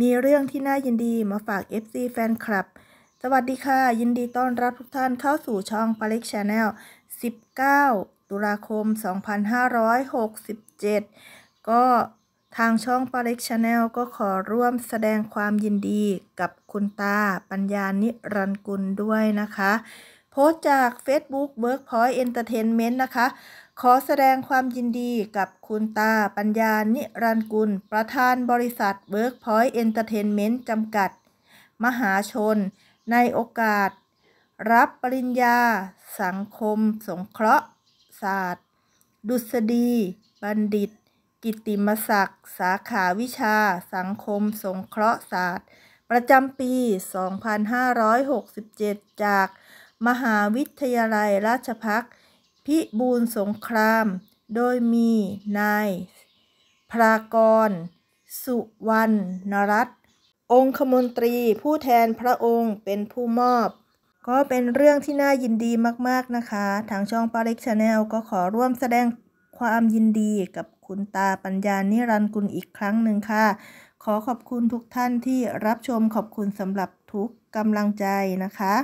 มีเรื่องที่น่ายินดีมาฝาก FC แฟนคลับสวัสดีค่ะ ยินดีต้อนรับทุกท่านเข้าสู่ช่องปาเล็กชาแนล19 ตุลาคม 2567ก็ทางช่องปาเล็กชาแนลก็ขอร่วมแสดงความยินดีกับคุณตาปัญญานิรันกุลด้วยนะคะ โพสต์จาก Facebook Workpoint Entertainment นะคะขอแสดงความยินดีกับคุณตา ปัญญา นิรันกุล ประธานบริษัทเวิร์กพอยต์เอนเตอร์เทนเมนต์จำกัด มหาชน ในโอกาส รับปริญญา สังคมสงเคราะห์ศาสตร์ ดุษฎีบัณฑิต กิติมศักดิ์ สาขาวิชา สังคมสงเคราะห์ศาสตร์ ประจำปี 2567 จากมหาวิทยาลัยราชภัฏพิบูลสงคราม โดยมีนายพรากร สุวรรณรัตน์องคมนตรี ผู้แทนพระองค์เป็นผู้มอบ ก็เป็นเรื่องที่น่ายินดีมากๆนะคะ ทางช่องปาริกชาแนลก็ขอร่วมแสดงความยินดีกับคุณตาปัญญานิรันกุลอีกครั้งหนึ่งค่ะ ขอขอบคุณทุกท่านที่รับชมขอบคุณสำหรับทุกกำลังใจนะคะ